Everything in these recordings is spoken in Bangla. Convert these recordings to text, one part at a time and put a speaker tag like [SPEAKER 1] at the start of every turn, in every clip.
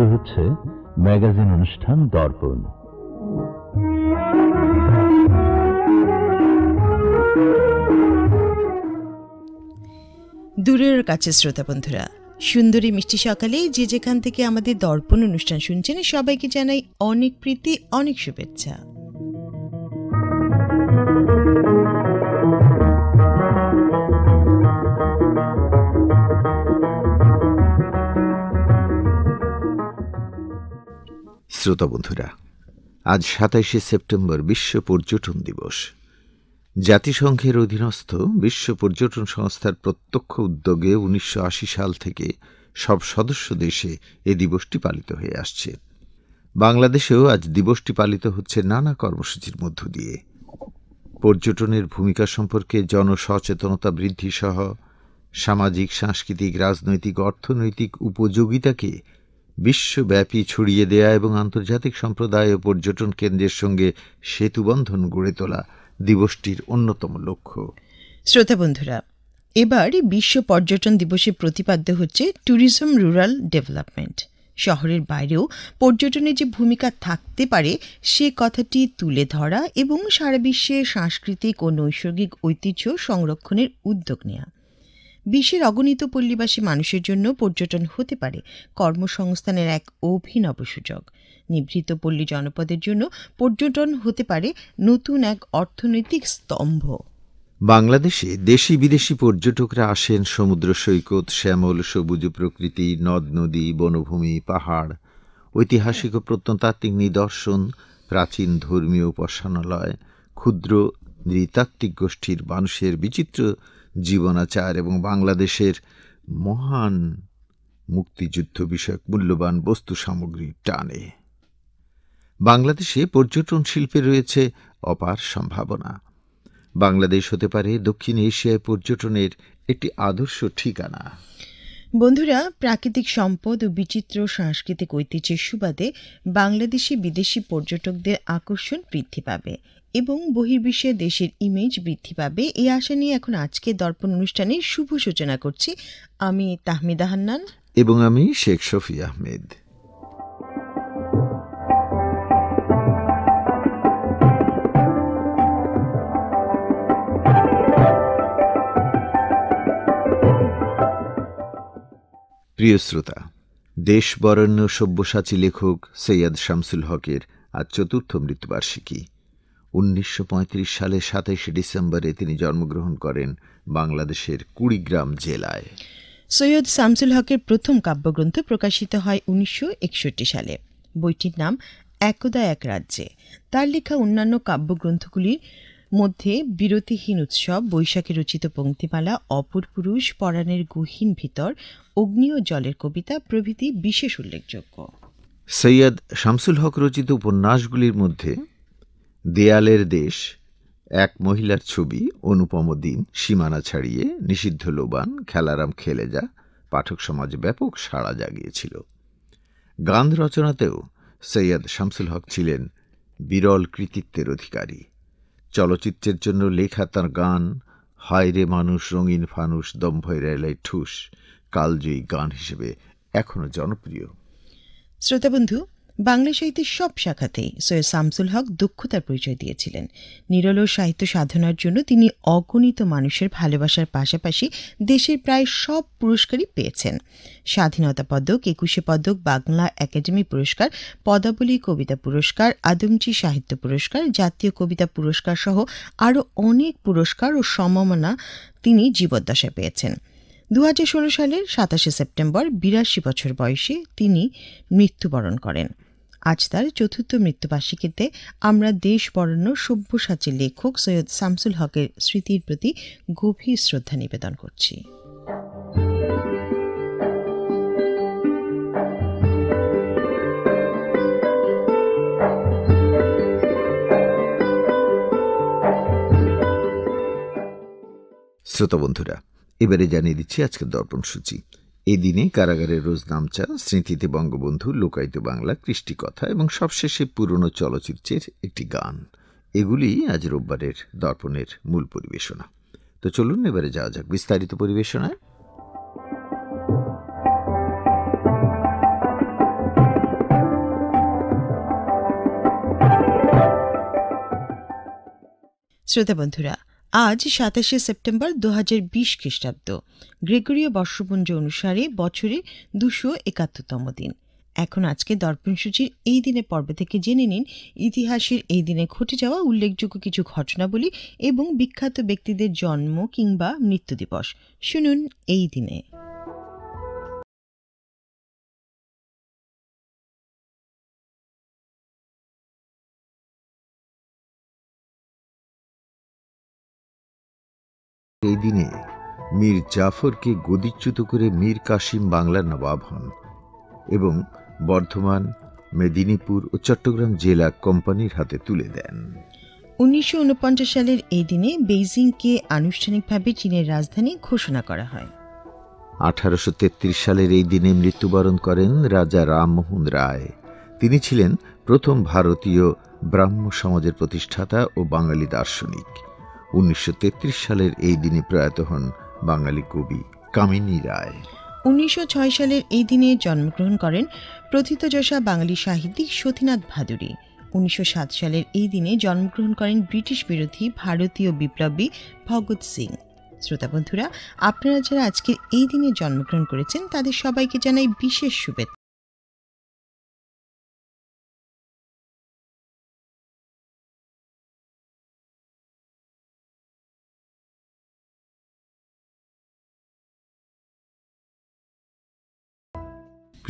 [SPEAKER 1] শুরু হচ্ছে ম্যাগাজিন অনুষ্ঠান দর্পণ
[SPEAKER 2] দূরের কাছে শ্রোতা বন্ধুরা সুন্দরী মিষ্টি সকালে যে যেখান থেকে আমাদের দর্পণ অনুষ্ঠান শুনছেন সবাইকে জানাই অনেক প্রীতি অনেক শুভেচ্ছা
[SPEAKER 3] শ্রোতা বন্ধুরা আজ সাতাইশে সেপ্টেম্বর বিশ্ব পর্যটন দিবস জাতিসংঘের অধীনস্থ বিশ্ব পর্যটন সংস্থার প্রত্যক্ষ উদ্যোগে উনিশশো সাল থেকে সব সদস্য দেশে এ দিবসটি পালিত হয়ে আসছে বাংলাদেশেও আজ দিবসটি পালিত হচ্ছে নানা কর্মসূচির মধ্য দিয়ে পর্যটনের ভূমিকা সম্পর্কে জনসচেতনতা বৃদ্ধি সহ সামাজিক সাংস্কৃতিক রাজনৈতিক অর্থনৈতিক উপযোগিতাকে বিশ্বব্যাপী ছড়িয়ে দেয়া এবং আন্তর্জাতিক সম্প্রদায় ও পর্যটন কেন্দ্রের সঙ্গে সেতুবন্ধন গড়ে তোলা দিবসটির অন্যতম লক্ষ্য
[SPEAKER 2] শ্রোতা বন্ধুরা এবার বিশ্ব পর্যটন দিবসে প্রতিপাদ্য হচ্ছে ট্যুরিজম রুরাল ডেভেলপমেন্ট শহরের বাইরেও পর্যটনের যে ভূমিকা থাকতে পারে সে কথাটি তুলে ধরা এবং সারা বিশ্বে সাংস্কৃতিক ও নৈসর্গিক ঐতিহ্য সংরক্ষণের উদ্যোগ নেওয়া বিশ্বের অগণিত পল্লীবাসী মানুষের জন্য পর্যটন হতে পারে কর্মসংস্থানের এক অভিনব সুযোগ নিভৃত পল্লী জনপদের জন্য পর্যটন হতে পারে নতুন এক অর্থনৈতিক স্তম্ভ
[SPEAKER 3] বাংলাদেশে দেশি বিদেশি পর্যটকরা আসেন সমুদ্র সৈকত শ্যামল সবুজ প্রকৃতি নদ নদী বনভূমি পাহাড় ঐতিহাসিক ও প্রত্নতাত্ত্বিক নিদর্শন প্রাচীন ধর্মীয় উপাসনালয় ক্ষুদ্র নৃতাত্ত্বিক গোষ্ঠীর মানুষের বিচিত্র জীবনাচার এবং বাংলাদেশের মহান মুক্তিযুদ্ধ বিষয়ক মূল্যবান বস্তু সামগ্রী টানে বাংলাদেশে পর্যটন শিল্পে রয়েছে অপার সম্ভাবনা বাংলাদেশ হতে পারে দক্ষিণ এশিয়ায় পর্যটনের একটি আদর্শ ঠিকানা
[SPEAKER 2] বন্ধুরা প্রাকৃতিক সম্পদ ও বিচিত্র সাংস্কৃতিক ঐতিহ্যের সুবাদে বাংলাদেশি বিদেশি পর্যটকদের আকর্ষণ বৃদ্ধি পাবে এবং বহির্বিশ্বে দেশের ইমেজ বৃদ্ধি পাবে এই আশা নিয়ে এখন আজকে দর্পণ অনুষ্ঠানে শুভ সূচনা করছি আমি তাহমিদা হান্নান
[SPEAKER 3] এবং আমি শেখ শফি আহমেদ প্রিয় শ্রোতা দেশবরণ্য সব্যসাচী লেখক সৈয়দ শামসুল হকের আজ চতুর্থ মৃত্যুবার্ষিকী উনিশশো সালে সাতাইশে ডিসেম্বরে তিনি জন্মগ্রহণ করেন বাংলাদেশের কুড়িগ্রাম জেলায়
[SPEAKER 2] সৈয়দ শামসুল হকের প্রথম কাব্যগ্রন্থ প্রকাশিত হয় উনিশশো সালে বইটির নাম একদা এক রাজ্যে তার লেখা অন্যান্য কাব্যগ্রন্থগুলির মধ্যে বিরতিহীন উৎসব বৈশাখে রচিত পঙ্ক্তিমালা অপর পুরুষ পরাণের গহীন ভিতর অগ্নি ও জলের কবিতা প্রভৃতি বিশেষ উল্লেখযোগ্য
[SPEAKER 3] সৈয়দ শামসুল হক রচিত উপন্যাসগুলির মধ্যে দেয়ালের দেশ এক মহিলার ছবি অনুপম দিন সীমানা ছাড়িয়ে নিষিদ্ধ লোবান খেলারাম খেলে যা পাঠক সমাজে ব্যাপক সাড়া জাগিয়েছিল গান রচনাতেও সৈয়দ শামসুল হক ছিলেন বিরল কৃতিত্বের অধিকারী চলচ্চিত্রের জন্য লেখা তাঁর গান হায় রে মানুষ রঙিন ফানুষ দম্ভয় রেলায় ঠুস কালজয়ী গান হিসেবে এখনও জনপ্রিয়
[SPEAKER 2] বন্ধু বাংলা সাহিত্যের সব শাখাতেই সৈয়দ শামসুল হক দক্ষতার পরিচয় দিয়েছিলেন নিরল সাহিত্য সাধনার জন্য তিনি অগণিত মানুষের ভালোবাসার পাশাপাশি দেশের প্রায় সব পুরস্কারই পেয়েছেন স্বাধীনতা পদক একুশে পদক বাংলা একাডেমি পুরস্কার পদাবলী কবিতা পুরস্কার আদমজি সাহিত্য পুরস্কার জাতীয় কবিতা পুরস্কার সহ আরও অনেক পুরস্কার ও সম্মাননা তিনি জীবদ্দশায় পেয়েছেন দু সালের সাতাশে সেপ্টেম্বর বিরাশি বছর বয়সে তিনি মৃত্যুবরণ করেন আজ তার চতুর্থ মৃত্যুবার্ষিকীতে আমরা দেশ বরণ্য সভ্যসাচী লেখক সৈয়দ শামসুল হকের স্মৃতির প্রতি গভীর শ্রদ্ধা নিবেদন করছি
[SPEAKER 3] শ্রোতা বন্ধুরা এবারে জানিয়ে দিচ্ছি আজকের দর্পণ সূচি এদিনে কারাগারের রোজনামচা স্মৃতিতে বঙ্গবন্ধু লোকায়িত বাংলা কৃষ্টি কথা এবং সবশেষে পুরনো চলচ্চিত্রের একটি গান এগুলি আজ রোববারের দর্পণের মূল পরিবেশনা তো চলুন এবারে যাওয়া যাক বিস্তারিত পরিবেশনায়
[SPEAKER 2] শ্রোতা বন্ধুরা আজ সাতাশে সেপ্টেম্বর দু হাজার বিশ খ্রিস্টাব্দ গ্রেগরীয় বর্ষপুঞ্জ অনুসারে বছরে দুশো একাত্তরতম দিন এখন আজকে দর্পণ সূচির এই দিনে পর্ব থেকে জেনে নিন ইতিহাসের এই দিনে ঘটে যাওয়া উল্লেখযোগ্য কিছু ঘটনাবলী এবং বিখ্যাত ব্যক্তিদের জন্ম কিংবা মৃত্যু দিবস শুনুন এই দিনে
[SPEAKER 1] এই দিনে মীর জাফরকে গদিচ্যুত
[SPEAKER 3] করে মীর কাশিম বাংলার নবাব হন এবং বর্ধমান মেদিনীপুর ও চট্টগ্রাম জেলা কোম্পানির হাতে তুলে দেন
[SPEAKER 2] উনিশশো সালের এই দিনে বেইজিংকে আনুষ্ঠানিকভাবে চীনের রাজধানী ঘোষণা করা হয়
[SPEAKER 3] আঠারোশো সালের এই দিনে মৃত্যুবরণ করেন রাজা রামমোহন রায় তিনি ছিলেন প্রথম ভারতীয় ব্রাহ্ম সমাজের প্রতিষ্ঠাতা ও বাঙালি দার্শনিক উনিশশো সালের এই দিনে প্রয়াত হন বাঙালি কবি কামিনী রায়
[SPEAKER 2] উনিশশো সালের এই দিনে জন্মগ্রহণ করেন প্রথিতযশা বাঙালি সাহিত্যিক সতীনাথ ভাদুরী উনিশশো সালের এই দিনে জন্মগ্রহণ করেন ব্রিটিশ বিরোধী ভারতীয় বিপ্লবী ভগৎ সিং শ্রোতাবন্ধুরা আপনারা যারা আজকের এই দিনে জন্মগ্রহণ করেছেন তাদের সবাইকে জানাই বিশেষ শুভেচ্ছা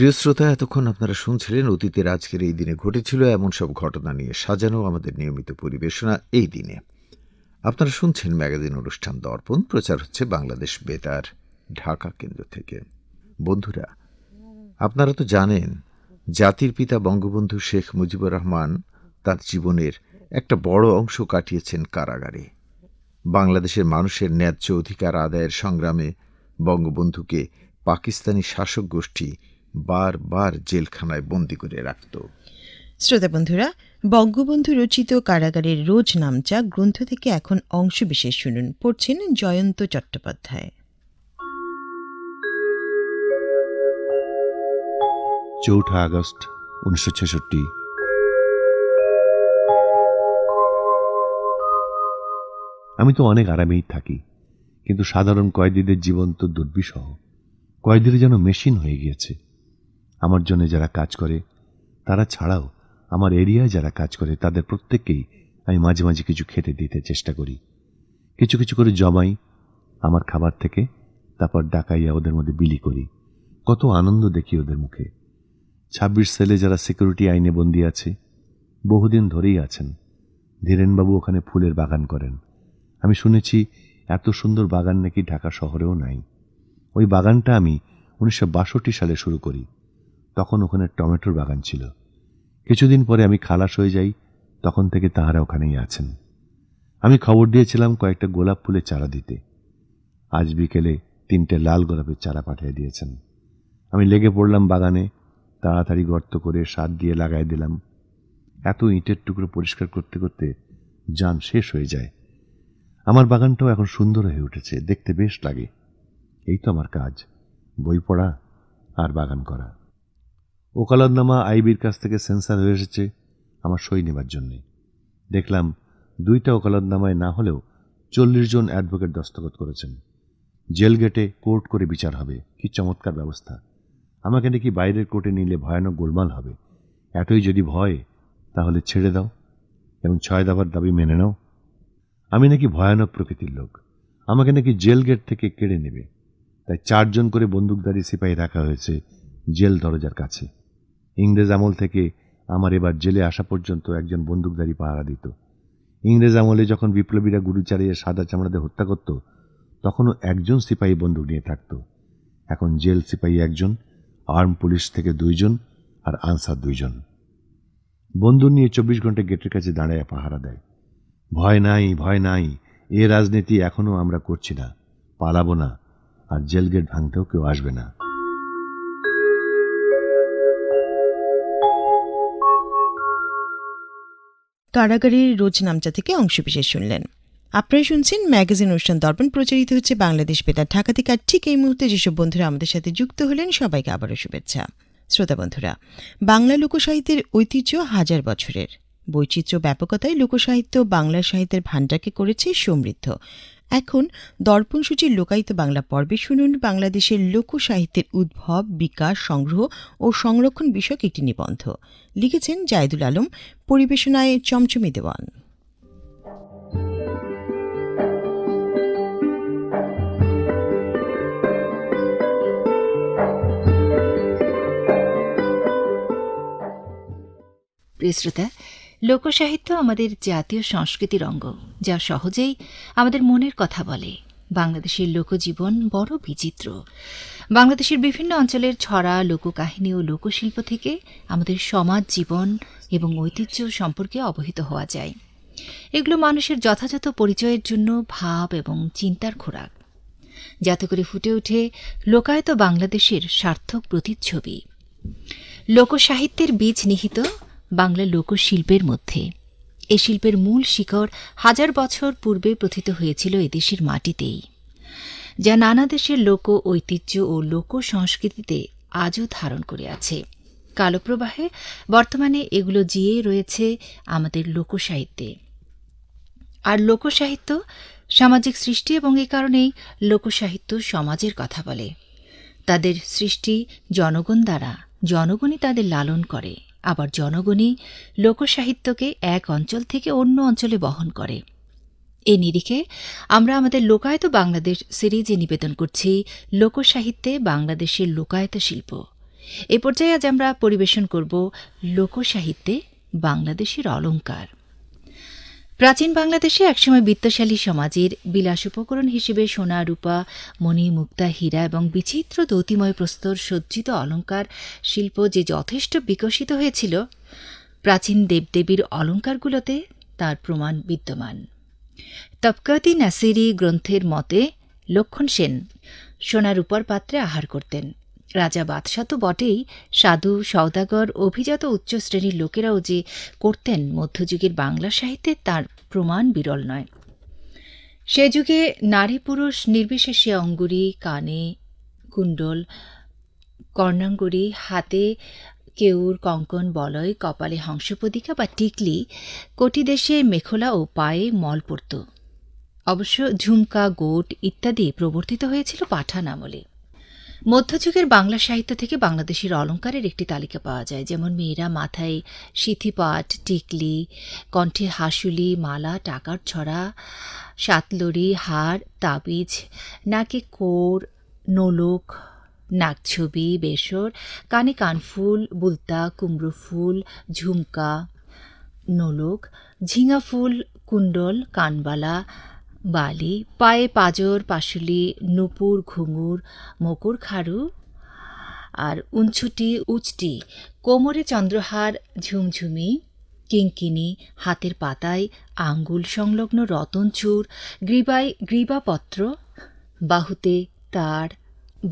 [SPEAKER 1] প্রিয় শ্রোতা এতক্ষণ আপনারা শুনছিলেন অতীতের আজকের এই
[SPEAKER 3] দিনে ঘটেছিল এমন সব ঘটনা নিয়ে সাজানো আমাদের নিয়মিত পরিবেশনা এই দিনে আপনারা শুনছেন ম্যাগাজিন অনুষ্ঠান দর্পণ প্রচার হচ্ছে বাংলাদেশ বেতার ঢাকা কেন্দ্র থেকে বন্ধুরা আপনারা তো জানেন জাতির পিতা বঙ্গবন্ধু শেখ মুজিবুর রহমান তার জীবনের একটা বড় অংশ কাটিয়েছেন কারাগারে বাংলাদেশের মানুষের ন্যায্য অধিকার আদায়ের সংগ্রামে বঙ্গবন্ধুকে পাকিস্তানি শাসক গোষ্ঠী বারবার জেলখানায় বন্দি করে রাখত
[SPEAKER 2] শ্রোতা বন্ধুরা বঙ্গবন্ধু রচিত কারাগারের রোজ নামচা গ্রন্থ থেকে এখন অংশ বিশেষ শুনুন পড়ছেন জয়ন্ত চট্টোপাধ্যায়
[SPEAKER 4] চৌঠা আগস্ট উনিশশো ছেষট্টি আমি তো অনেক আরামেই থাকি কিন্তু সাধারণ কয়েদিদের জীবন তো দুর্বিষহ কয়েদিরা যেন মেশিন হয়ে গিয়েছে আমার জন্য যারা কাজ করে তারা ছাড়াও আমার এরিয়ায় যারা কাজ করে তাদের প্রত্যেককেই আমি মাঝে মাঝে কিছু খেতে দিতে চেষ্টা করি কিছু কিছু করে জমাই আমার খাবার থেকে তারপর ডাকাইয়া ওদের মধ্যে বিলি করি কত আনন্দ দেখি ওদের মুখে ছাব্বিশ সেলে যারা সিকিউরিটি আইনে বন্দী আছে বহুদিন ধরেই আছেন ধীরেনবাবু ওখানে ফুলের বাগান করেন আমি শুনেছি এত সুন্দর বাগান নাকি ঢাকা শহরেও নাই ওই বাগানটা আমি উনিশশো সালে শুরু করি তখন ওখানে টমেটোর বাগান ছিল কিছুদিন পরে আমি খালাস হয়ে যাই তখন থেকে তাহারা ওখানেই আছেন আমি খবর দিয়েছিলাম কয়েকটা গোলাপ ফুলের চারা দিতে আজ বিকেলে তিনটে লাল গোলাপের চারা পাঠিয়ে দিয়েছেন আমি লেগে পড়লাম বাগানে তাড়াতাড়ি গর্ত করে সার দিয়ে লাগাই দিলাম এত ইঁটের টুকরো পরিষ্কার করতে করতে যান শেষ হয়ে যায় আমার বাগানটাও এখন সুন্দর হয়ে উঠেছে দেখতে বেশ লাগে এই তো আমার কাজ বই পড়া আর বাগান করা ওকালদনামা আইবির কাছ থেকে সেন্সার হয়ে এসেছে আমার সই নেবার জন্যে দেখলাম দুইটা ওকালতনামায় না হলেও চল্লিশ জন অ্যাডভোকেট দস্তখত করেছেন জেল গেটে কোর্ট করে বিচার হবে কি চমৎকার ব্যবস্থা আমাকে নাকি বাইরের কোর্টে নিলে ভয়ানক গোলমাল হবে এতই যদি ভয় তাহলে ছেড়ে দাও এবং ছয় দাবার দাবি মেনে নাও আমি নাকি ভয়ানক প্রকৃতির লোক আমাকে নাকি জেল গেট থেকে কেড়ে নেবে তাই চারজন করে বন্দুকধারী সিপাহী রাখা হয়েছে জেল দরজার কাছে ইংরেজ আমল থেকে আমার এবার জেলে আসা পর্যন্ত একজন বন্দুকধারী পাহারা দিত ইংরেজ আমলে যখন বিপ্লবীরা গুরু চালিয়ে সাদা চামড়াদের হত্যা করত তখনও একজন সিপাহী বন্দুক নিয়ে থাকত এখন জেল সিপাহী একজন আর্ম পুলিশ থেকে দুইজন আর আনসার দুইজন বন্দুক নিয়ে চব্বিশ ঘন্টা গেটের কাছে দাঁড়ায় পাহারা দেয় ভয় নাই ভয় নাই এ রাজনীতি এখনও আমরা করছি না পালাবো না আর জেল গেট ভাঙতেও কেউ আসবে না
[SPEAKER 2] কারাগারের রোজনামচা থেকে অংশবিশেষ শুনলেন আপনারা শুনছেন ম্যাগাজিন অনুষ্ঠান দর্পণ প্রচারিত হচ্ছে বাংলাদেশ বেতার ঢাকা থেকে আর ঠিক এই মুহূর্তে যেসব বন্ধুরা আমাদের সাথে যুক্ত হলেন সবাইকে আবারও শুভেচ্ছা শ্রোতা বন্ধুরা বাংলা লোকসাহিত্যের ঐতিহ্য হাজার বছরের বৈচিত্র্য ব্যাপকতায় লোকসাহিত্য বাংলা সাহিত্যের ভাণ্ডারকে করেছে সমৃদ্ধ এখন দর্পণ সূচির লোকায়িত বাংলা পর্বে শুনুন বাংলাদেশের লোকসাহিত্যের উদ্ভব বিকাশ সংগ্রহ ও সংরক্ষণ বিষয়ক একটি নিবন্ধ লিখেছেন জায়দুল আলম পরিবেশনায় চমচমি দেওয়ান
[SPEAKER 5] শ্রোতা লোকসাহিত্য আমাদের জাতীয় সংস্কৃতির অঙ্গ যা সহজেই আমাদের মনের কথা বলে বাংলাদেশের লোকজীবন বড় বিচিত্র বাংলাদেশের বিভিন্ন অঞ্চলের ছড়া লোককাহিনী ও লোকশিল্প থেকে আমাদের সমাজ জীবন এবং ঐতিহ্য সম্পর্কে অবহিত হওয়া যায় এগুলো মানুষের যথাযথ পরিচয়ের জন্য ভাব এবং চিন্তার খোরাক যাতে করে ফুটে ওঠে লোকায়ত বাংলাদেশের সার্থক প্রতিচ্ছবি লোকসাহিত্যের বীজ নিহিত বাংলা লোকশিল্পের মধ্যে এ শিল্পের মূল শিকড় হাজার বছর পূর্বে প্রথিত হয়েছিল এদেশের মাটিতেই যা নানা দেশের লোক ঐতিহ্য ও লোক সংস্কৃতিতে আজও ধারণ করে আছে কালপ্রবাহে বর্তমানে এগুলো জিয়ে রয়েছে আমাদের লোকসাহিত্যে আর লোকসাহিত্য সামাজিক সৃষ্টি এবং এ কারণেই লোকসাহিত্য সমাজের কথা বলে তাদের সৃষ্টি জনগণ দ্বারা জনগণই তাদের লালন করে আবার জনগণই লোকসাহিত্যকে এক অঞ্চল থেকে অন্য অঞ্চলে বহন করে এ নিরিখে আমরা আমাদের লোকায়ত বাংলাদেশ সিরিজে নিবেদন করছি লোকসাহিত্যে বাংলাদেশের লোকায়ত শিল্প এ পর্যায়ে আজ আমরা পরিবেশন করব লোকসাহিত্যে বাংলাদেশের অলঙ্কার প্রাচীন বাংলাদেশে একসময় বিত্তশালী সমাজের বিলাস উপকরণ হিসেবে সোনা রূপা মণি মুক্তা হীরা এবং বিচিত্র দৌতিময় প্রস্তর সজ্জিত অলঙ্কার শিল্প যে যথেষ্ট বিকশিত হয়েছিল প্রাচীন দেবদেবীর অলঙ্কারগুলোতে তার প্রমাণ বিদ্যমান তপকাতি নাসিরি গ্রন্থের মতে লক্ষণ সেন সোনা রূপার পাত্রে আহার করতেন রাজা বাদশাহ তো বটেই সাধু সৌদাগর অভিজাত উচ্চ শ্রেণীর লোকেরাও যে করতেন মধ্যযুগের বাংলা সাহিত্যে তার প্রমাণ বিরল নয় সে যুগে নারী পুরুষ নির্বিশেষে অঙ্গুরি কানে কুণ্ডল কর্ণাঙ্গুরি হাতে কেউর কঙ্কন বলয় কপালে হংসপদিকা বা টিকলি কোটি দেশে মেখলা ও পায়ে মল পড়ত অবশ্য ঝুমকা গোট ইত্যাদি প্রবর্তিত হয়েছিল পাঠান আমলে মধ্যযুগের বাংলা সাহিত্য থেকে বাংলাদেশের অলঙ্কারের একটি তালিকা পাওয়া যায় যেমন মেয়েরা মাথায় সিথিপাট টিকলি কণ্ঠে হাসুলি মালা টাকার ছড়া সাতলড়ি হার তাবিজ নাকে কোর নোলক নাকছবি বেসর কানে কানফুল বুলতা কুমড়ো ফুল ঝুমকা নোলক ঝিঙা ফুল কুণ্ডল কানবালা বালি পায়ে পাজর পাশুলি নুপুর ঘুঙুর মকুর খাড়ু আর উঞ্ছুটি উচটি কোমরে চন্দ্রহার ঝুমঝুমি কিঙ্কিনি হাতের পাতায় আঙ্গুল সংলগ্ন চুর গ্রীবায় গ্রীবাপত্র বাহুতে তার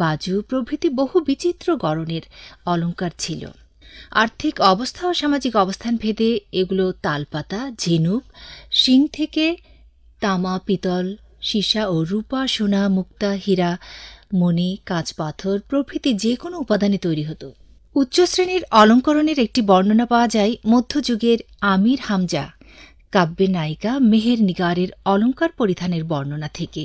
[SPEAKER 5] বাজু প্রভৃতি বহু বিচিত্র গরণের অলঙ্কার ছিল আর্থিক অবস্থা ও সামাজিক অবস্থান ভেদে এগুলো তালপাতা ঝিনুক শিং থেকে তামা পিতল সীসা ও রূপা সোনা মুক্তা হীরা মণি কাঁচপাথর প্রভৃতি যে কোনো উপাদানে তৈরি হতো উচ্চ শ্রেণীর অলঙ্করণের একটি বর্ণনা পাওয়া যায় মধ্যযুগের আমির হামজা কাব্যে নায়িকা মেহের নিগারের অলঙ্কার পরিধানের বর্ণনা থেকে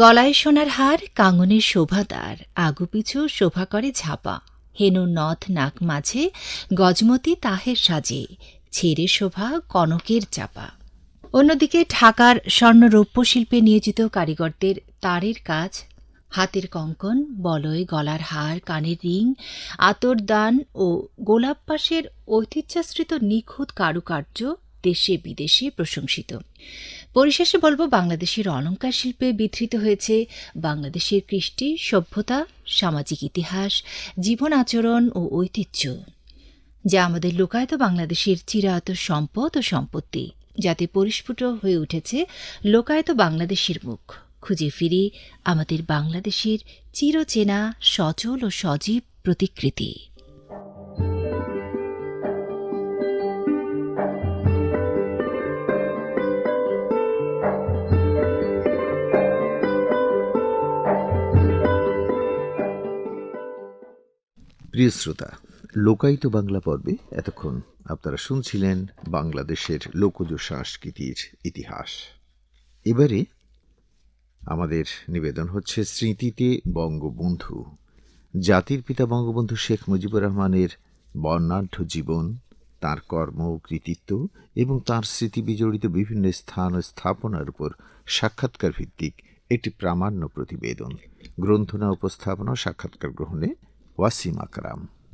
[SPEAKER 5] গলায় সোনার হার কাঙনের শোভাদার আগুপিছু শোভা করে ঝাপা হেনু নথ নাক মাঝে গজমতি তাহের সাজে ছেড়ে শোভা কনকের চাপা অন্যদিকে ঢাকার স্বর্ণরৌপ্য শিল্পে নিয়োজিত কারিগরদের তারের কাজ হাতের কঙ্কন বলয় গলার হার কানের রিং আতরদান ও গোলাপ পাশের ঐতিহ্যাশ্রিত নিখুঁত কারুকার্য দেশে বিদেশে প্রশংসিত পরিশেষে বলব বাংলাদেশের অলঙ্কার শিল্পে বিধৃত হয়েছে বাংলাদেশের কৃষ্টি সভ্যতা সামাজিক ইতিহাস জীবন আচরণ ও ঐতিহ্য যা আমাদের লোকায়ত বাংলাদেশের চিরায়ত সম্পদ ও সম্পত্তি যাতে পরিস্ফুট হয়ে উঠেছে লোকায়ত বাংলাদেশের মুখ খুঁজে ফিরি আমাদের বাংলাদেশের চিরচেনা সচল ও সজীব প্রতিকৃতি
[SPEAKER 3] প্রিয় শ্রোতা লোকায়িত বাংলা পর্বে এতক্ষণ আপনারা শুনছিলেন বাংলাদেশের লোকজ সংস্কৃতির ইতিহাস এবারে আমাদের নিবেদন হচ্ছে স্মৃতিতে বঙ্গবন্ধু জাতির পিতা বঙ্গবন্ধু শেখ মুজিবুর রহমানের বর্ণাঢ্য জীবন তার কর্ম ও কৃতিত্ব এবং তার স্মৃতি বিজড়িত বিভিন্ন স্থান ও স্থাপনার উপর সাক্ষাৎকার ভিত্তিক একটি প্রামাণ্য প্রতিবেদন গ্রন্থনা উপস্থাপনা সাক্ষাৎকার গ্রহণে ওয়াসিম আকরাম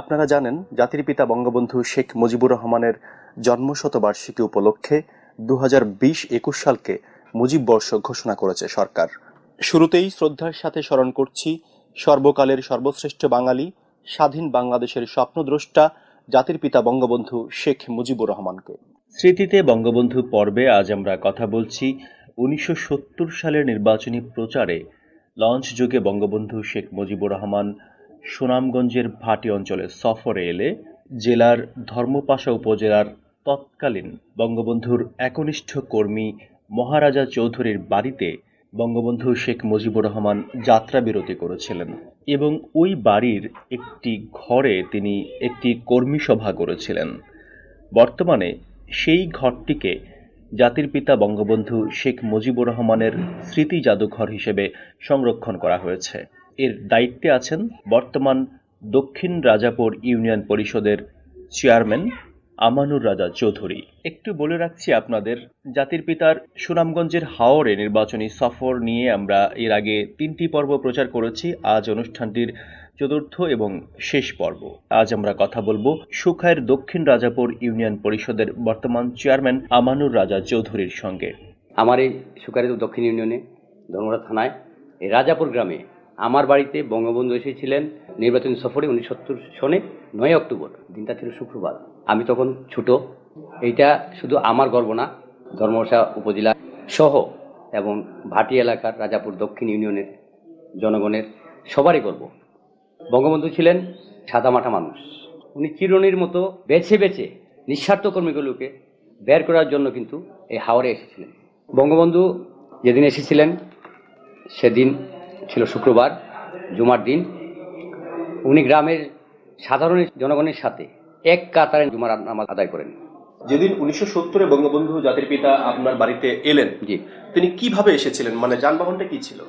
[SPEAKER 1] আপনারা জানেন জাতির পিতা বঙ্গবন্ধু শেখ মুজিবুর রহমানের জন্মশতবার্ষিকী উপলক্ষে দু হাজার বিশ একুশ সালকে মুজিব বর্ষ ঘোষণা করেছে সরকার শুরুতেই শ্রদ্ধার সাথে স্মরণ করছি সর্বকালের সর্বশ্রেষ্ঠ বাঙালি স্বাধীন বাংলাদেশের স্বপ্নদ্রষ্টা জাতির পিতা বঙ্গবন্ধু শেখ মুজিবুর রহমানকে স্মৃতিতে বঙ্গবন্ধু পর্বে আজ আমরা কথা বলছি উনিশশো সালের নির্বাচনী প্রচারে লঞ্চ যুগে বঙ্গবন্ধু শেখ মুজিবুর রহমান সুনামগঞ্জের ভাটি অঞ্চলে সফরে এলে জেলার ধর্মপাশা উপজেলার তৎকালীন বঙ্গবন্ধুর একনিষ্ঠ কর্মী মহারাজা চৌধুরীর বাড়িতে বঙ্গবন্ধু শেখ মুজিবুর রহমান যাত্রা বিরতি করেছিলেন এবং ওই বাড়ির একটি ঘরে তিনি একটি কর্মী সভা করেছিলেন বর্তমানে সেই ঘরটিকে জাতির পিতা বঙ্গবন্ধু শেখ মুজিবুর রহমানের স্মৃতি জাদুঘর হিসেবে সংরক্ষণ করা হয়েছে এর দায়িত্বে আছেন বর্তমান দক্ষিণ রাজাপুর ইউনিয়ন পরিষদের চেয়ারম্যান আমানুর রাজা চৌধুরী একটু বলে রাখছি আপনাদের জাতির পিতার সুনামগঞ্জের হাওরে নির্বাচনী সফর নিয়ে আমরা এর আগে তিনটি পর্ব প্রচার করেছি আজ অনুষ্ঠানটির চতুর্থ এবং শেষ পর্ব আজ আমরা কথা বলবো সুখায়ের দক্ষিণ রাজাপুর ইউনিয়ন পরিষদের বর্তমান চেয়ারম্যান আমানুর রাজা চৌধুরীর সঙ্গে আমার এই
[SPEAKER 6] সুখায়ের দক্ষিণ ইউনিয়নে ধর্মরা থানায় রাজাপুর গ্রামে আমার বাড়িতে বঙ্গবন্ধু এসেছিলেন নির্বাচনী সফরে উনিশ সত্তর সনে নয় অক্টোবর দিনটা ছিল শুক্রবার আমি তখন ছোট এইটা শুধু আমার গর্ব না ধর্মসা উপজেলা সহ এবং ভাটি এলাকার রাজাপুর দক্ষিণ ইউনিয়নের জনগণের সবারই গর্ব বঙ্গবন্ধু ছিলেন মাঠা মানুষ উনি চিরণীর মতো বেছে বেছে নিঃস্বার্থ কর্মীগুলোকে বের করার জন্য কিন্তু এই হাওড়ে এসেছিলেন বঙ্গবন্ধু যেদিন এসেছিলেন সেদিন ছিল শুক্রবার জুমার দিন উনি গ্রামের সাধারণ জনগণের সাথে এক কাতারে জুমার নামাজ আদায়
[SPEAKER 1] করেন যেদিন উনিশশো সত্তরে বঙ্গবন্ধু জাতির পিতা আপনার বাড়িতে এলেন জি তিনি কিভাবে এসেছিলেন মানে যানবাহনটা কি ছিল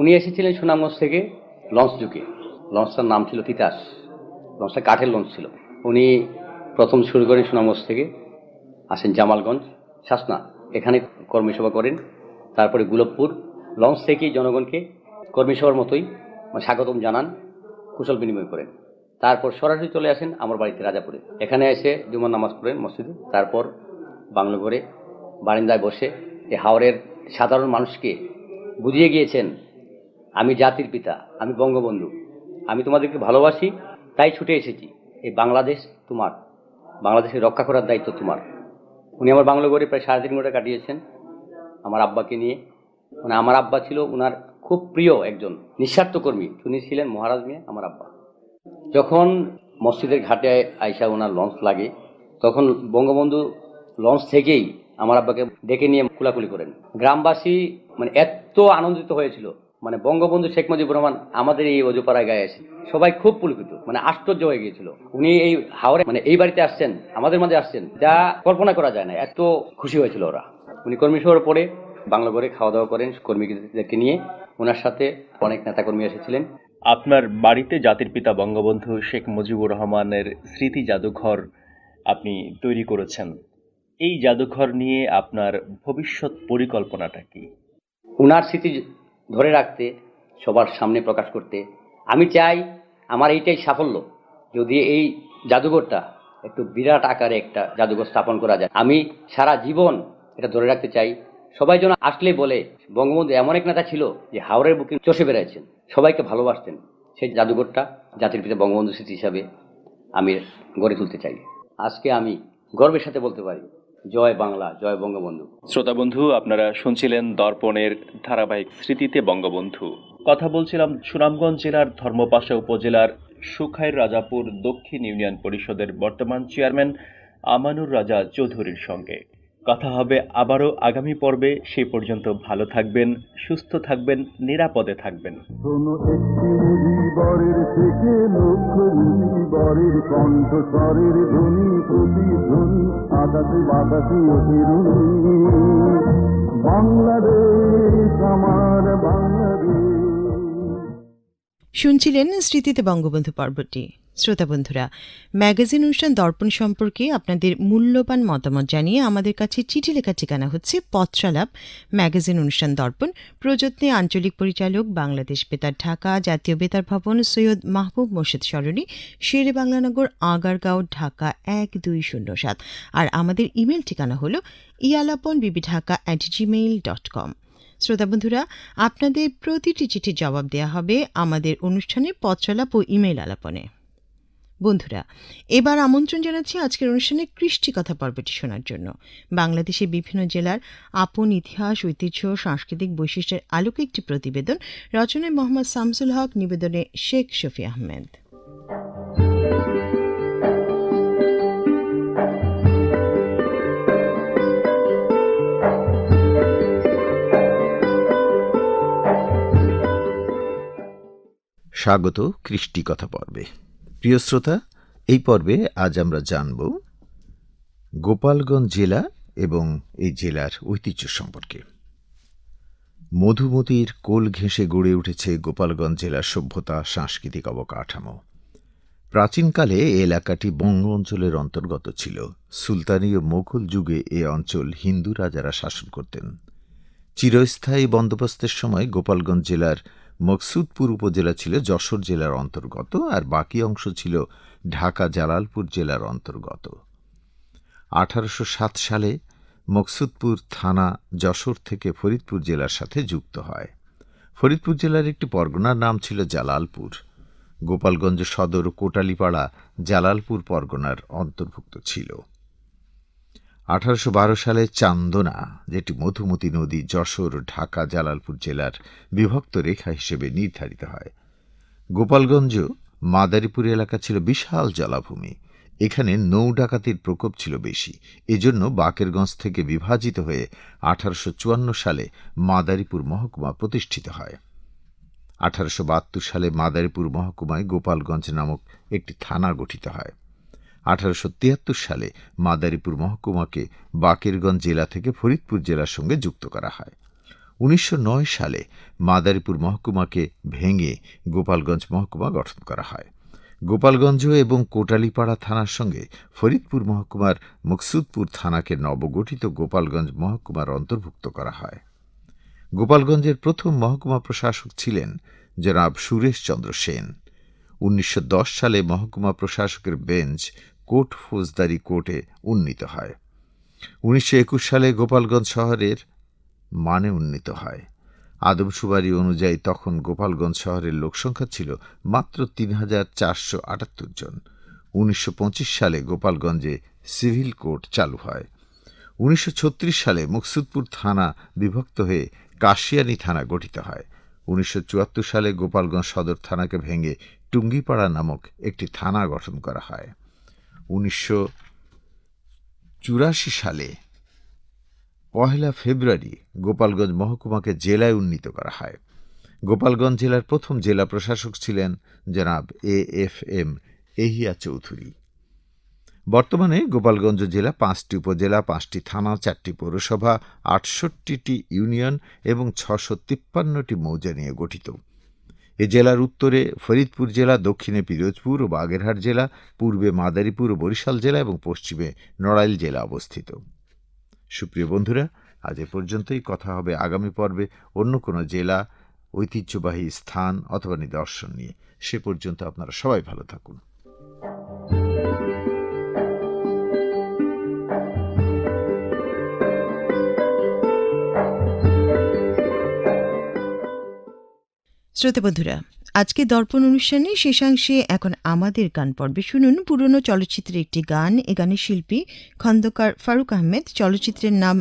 [SPEAKER 6] উনি এসেছিলেন সুনামগঞ্জ থেকে লঞ্চ যুগে লঞ্চটার নাম ছিল তিতাস লঞ্চটা কাঠের লঞ্চ ছিল উনি প্রথম শুরু করেন সুনামগঞ্জ থেকে আসেন জামালগঞ্জ শাসনা এখানে কর্মসভা করেন তারপরে গুলবপুর লঞ্চ থেকেই জনগণকে কর্মী সবার মতোই স্বাগতম জানান কুশল বিনিময় করেন তারপর সরাসরি চলে আসেন আমার বাড়িতে রাজাপুরে এখানে এসে জুমার নামাজ পড়েন মসজিদে তারপর বাংলো ঘরে বারিন্দায় বসে এই হাওড়ের সাধারণ মানুষকে বুঝিয়ে গিয়েছেন আমি জাতির পিতা আমি বঙ্গবন্ধু আমি তোমাদেরকে ভালোবাসি তাই ছুটে এসেছি এই বাংলাদেশ তোমার বাংলাদেশে রক্ষা করার দায়িত্ব তোমার উনি আমার বাংলো ঘরে প্রায় সাড়ে তিন ঘন্টা কাটিয়েছেন আমার আব্বাকে নিয়ে মানে আমার আব্বা ছিল ওনার খুব প্রিয় একজন নিঃস্বার্থ কর্মী তিনি ছিলেন মহারাজ মিয়া আমার আব্বা যখন মসজিদের ঘাটে আইসা ওনার লঞ্চ লাগে তখন বঙ্গবন্ধু লঞ্চ থেকেই আমার আব্বাকে ডেকে নিয়ে কুলাকুলি করেন গ্রামবাসী মানে এত আনন্দিত হয়েছিল মানে বঙ্গবন্ধু শেখ মুজিবুর রহমান আমাদের এই অজুপাড়ায় গায়ে আছে সবাই খুব পুলকিত মানে আশ্চর্য হয়ে গিয়েছিল উনি এই হাওড়ে মানে এই বাড়িতে আসছেন আমাদের মাঝে আসছেন যা কল্পনা করা যায় না এত খুশি হয়েছিল ওরা উনি কর্মী শহর পরে বাংলা করে খাওয়া
[SPEAKER 1] দাওয়া করেন কর্মীদেরকে নিয়ে ওনার সাথে অনেক নেতাকর্মী এসেছিলেন আপনার বাড়িতে জাতির পিতা বঙ্গবন্ধু শেখ মুজিবুর রহমানের স্মৃতি জাদুঘর আপনি তৈরি করেছেন এই জাদুঘর নিয়ে আপনার ভবিষ্যৎ পরিকল্পনাটা কি ওনার স্মৃতি ধরে রাখতে সবার সামনে প্রকাশ করতে আমি চাই
[SPEAKER 6] আমার এইটাই সাফল্য যদি এই জাদুঘরটা একটু বিরাট আকারে একটা জাদুঘর স্থাপন করা যায় আমি সারা জীবন এটা ধরে রাখতে চাই সবাই যেন আসলে বলে বঙ্গবন্ধু এমন এক নেতা ছিল যে হাওড়ের বুকে চষে বেড়াইছেন সবাইকে ভালোবাসতেন সেই জাদুঘরটা জাতির পিতা বঙ্গবন্ধু স্মৃতি হিসাবে আমি গড়ে তুলতে চাই আজকে আমি
[SPEAKER 1] গর্বের সাথে বলতে পারি জয় বাংলা জয় বঙ্গবন্ধু শ্রোতা বন্ধু আপনারা শুনছিলেন দর্পণের ধারাবাহিক স্মৃতিতে বঙ্গবন্ধু কথা বলছিলাম সুনামগঞ্জ জেলার ধর্মপাশা উপজেলার সুখাইর রাজাপুর দক্ষিণ ইউনিয়ন পরিষদের বর্তমান চেয়ারম্যান আমানুর রাজা চৌধুরীর সঙ্গে কথা হবে আবারও আগামী পর্বে সে পর্যন্ত ভালো থাকবেন সুস্থ থাকবেন নিরাপদে থাকবেন
[SPEAKER 2] শুনছিলেন স্মৃতিতে বঙ্গবন্ধু পর্বটি শ্রোতা বন্ধুরা ম্যাগাজিন অনুষ্ঠান দর্পণ সম্পর্কে আপনাদের মূল্যবান মতামত জানিয়ে আমাদের কাছে চিঠি লেখার ঠিকানা হচ্ছে পত্রালাপ ম্যাগাজিন অনুষ্ঠান দর্পণ প্রযত্নে আঞ্চলিক পরিচালক বাংলাদেশ বেতার ঢাকা জাতীয় বেতার ভবন সৈয়দ মাহবুব মোর্শেদ সরণি শেরে বাংলানগর আগারগাঁও ঢাকা এক দুই শূন্য সাত আর আমাদের ইমেল ঠিকানা হল ইয়ালাপন বিবি Dhaka at Gmail dot com শ্রোতা বন্ধুরা আপনাদের প্রতিটি চিঠির জবাব দেওয়া হবে আমাদের অনুষ্ঠানে পত্রালাপ ও ইমেল আলাপনে বন্ধুরা এবার আমন্ত্রণ জানাচ্ছি আজকের অনুষ্ঠানে কৃষ্টি কথা পর্বটি শোনার জন্য বাংলাদেশের বিভিন্ন জেলার আপন ইতিহাস ঐতিহ্য সাংস্কৃতিক বৈশিষ্ট্যের আলোকে একটি প্রতিবেদন রচনায় মোহাম্মদ সামসুল হক নিবেদনে শেখ শফি আহমেদ
[SPEAKER 3] স্বাগত কৃষ্টি কথা পর্বে প্রিয় শ্রোতা এই পর্বে আজ আমরা জানব গোপালগঞ্জ জেলা এবং এই জেলার ঐতিহ্য সম্পর্কে মধুমতির কোল ঘেঁষে গড়ে উঠেছে গোপালগঞ্জ জেলার সভ্যতা সাংস্কৃতিক অবকাঠামো প্রাচীনকালে এ এলাকাটি বঙ্গ অঞ্চলের অন্তর্গত ছিল সুলতানি ও মোঘল যুগে এ অঞ্চল হিন্দু রাজারা শাসন করতেন চিরস্থায়ী বন্দোবস্তের সময় গোপালগঞ্জ জেলার মকসুদপুর উপজেলা ছিল যশোর জেলার অন্তর্গত আর বাকি অংশ ছিল ঢাকা জালালপুর জেলার অন্তর্গত আঠারোশো সালে মকসুদপুর থানা যশোর থেকে ফরিদপুর জেলার সাথে যুক্ত হয় ফরিদপুর জেলার একটি পরগনার নাম ছিল জালালপুর গোপালগঞ্জ সদর কোটালিপাড়া জালালপুর পরগনার অন্তর্ভুক্ত ছিল আঠারোশো সালে চান্দনা যেটি মধুমতি নদী যশোর ঢাকা জালালপুর জেলার বিভক্ত রেখা হিসেবে নির্ধারিত হয় গোপালগঞ্জ মাদারীপুর এলাকা ছিল বিশাল জলাভূমি এখানে নৌ ডাকাতির প্রকোপ ছিল বেশি এজন্য বাকেরগঞ্জ থেকে বিভাজিত হয়ে আঠারোশো সালে মাদারীপুর মহকুমা প্রতিষ্ঠিত হয় আঠারোশো সালে মাদারীপুর মহকুমায় গোপালগঞ্জ নামক একটি থানা গঠিত হয় আঠারোশো সালে মাদারীপুর মহকুমাকে বাকেরগঞ্জ জেলা থেকে ফরিদপুর জেলার সঙ্গে যুক্ত করা হয় উনিশশো সালে মাদারীপুর মহকুমাকে ভেঙে গোপালগঞ্জ মহকুমা গঠন করা হয় গোপালগঞ্জ এবং কোটালীপাড়া থানার সঙ্গে ফরিদপুর মহকুমার মকসুদপুর থানাকে নবগঠিত গোপালগঞ্জ মহকুমার অন্তর্ভুক্ত করা হয় গোপালগঞ্জের প্রথম মহকুমা প্রশাসক ছিলেন জনাব সুরেশচন্দ্র সেন উনিশশো সালে মহকুমা প্রশাসকের বেঞ্চ কোট ফৌজদারি কোর্টে উন্নীত হয় উনিশশো সালে গোপালগঞ্জ শহরের মানে উন্নীত হয় আদমশুমারি অনুযায়ী তখন গোপালগঞ্জ শহরের লোকসংখ্যা ছিল মাত্র তিন হাজার চারশো আটাত্তর জন উনিশশো সালে গোপালগঞ্জে সিভিল কোর্ট চালু হয় উনিশশো সালে মুকসুদপুর থানা বিভক্ত হয়ে কাশিয়ানি থানা গঠিত হয় উনিশশো সালে গোপালগঞ্জ সদর থানাকে ভেঙে টুঙ্গিপাড়া নামক একটি থানা গঠন করা হয় উনিশশো চুরাশি সালে পহেলা ফেব্রুয়ারি গোপালগঞ্জ মহকুমাকে জেলায় উন্নীত করা হয় গোপালগঞ্জ জেলার প্রথম জেলা প্রশাসক ছিলেন জনাব A F M Ehiya Chowdhury বর্তমানে গোপালগঞ্জ জেলা পাঁচটি উপজেলা পাঁচটি থানা চারটি পৌরসভা আটষট্টিটি ইউনিয়ন এবং ছশো তিপ্পান্নটি মৌজা নিয়ে গঠিত এ জেলার উত্তরে ফরিদপুর জেলা দক্ষিণে পিরোজপুর ও বাগেরহাট জেলা পূর্বে মাদারীপুর ও বরিশাল জেলা এবং পশ্চিমে নড়াইল জেলা অবস্থিত সুপ্রিয় বন্ধুরা আজ এ পর্যন্তই কথা হবে আগামী পর্বে অন্য কোনো জেলা ঐতিহ্যবাহী স্থান অথবা নিদর্শন নিয়ে সে পর্যন্ত আপনারা সবাই ভালো থাকুন
[SPEAKER 2] শ্রোতাবন্ধুরা আজকে দর্পণ অনুষ্ঠানে শেষাংশে এখন আমাদের গান পর্বে শুনুন পুরনো চলচ্চিত্রের একটি গান এ গানের শিল্পী খন্দকার ফারুক আহমেদ চলচ্চিত্রের নাম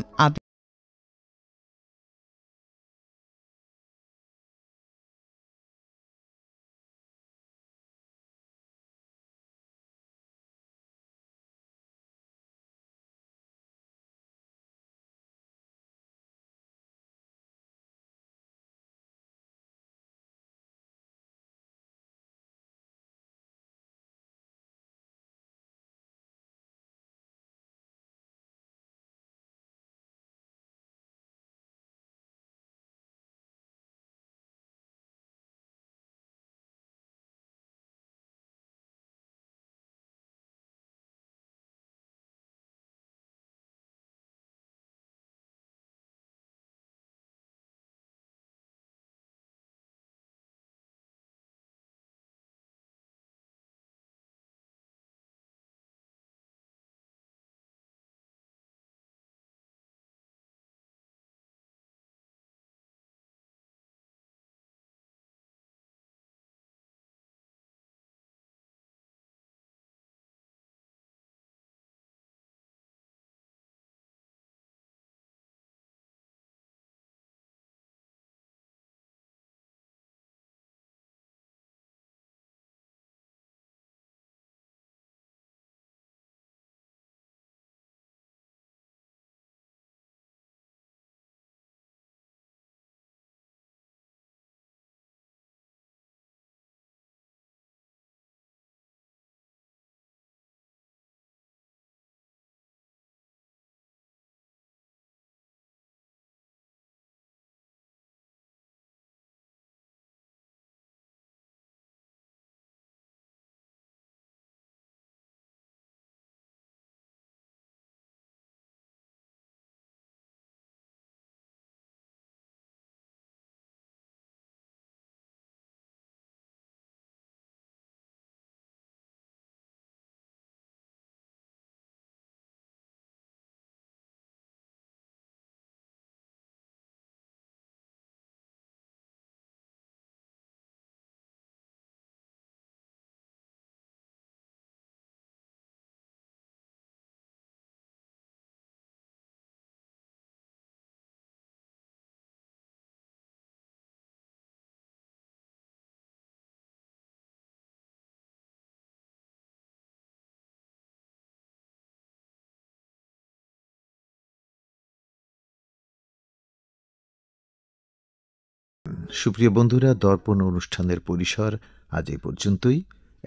[SPEAKER 1] সুপ্রিয় বন্ধুরা দর্পণ অনুষ্ঠানের পরিসর আজ এই পর্যন্তই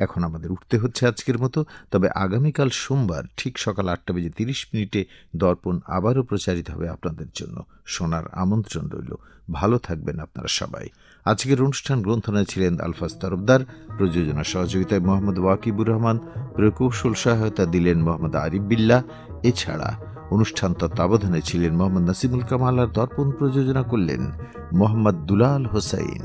[SPEAKER 3] এখন আমাদের উঠতে হচ্ছে আজকের মতো তবে আগামীকাল সোমবার ঠিক সকাল আটটা বেজে তিরিশ মিনিটে দর্পণ আবারও প্রচারিত হবে আপনাদের জন্য শোনার আমন্ত্রণ রইল ভালো থাকবেন আপনারা সবাই আজকের অনুষ্ঠান গ্রন্থনায় ছিলেন আলফাজ তরফদার প্রযোজনা সহযোগিতায় মোহাম্মদ ওয়াকিবুর রহমান প্রকৌশল সহায়তা দিলেন মোহাম্মদ আরিফ বিল্লা এছাড়া অনুষ্ঠান তত্ত্বাবধানে ছিলেন মোহাম্মদ নাসিমুল কামাল আর দর্পণ প্রযোজনা করলেন মোহাম্মদ দুলাল হোসাইন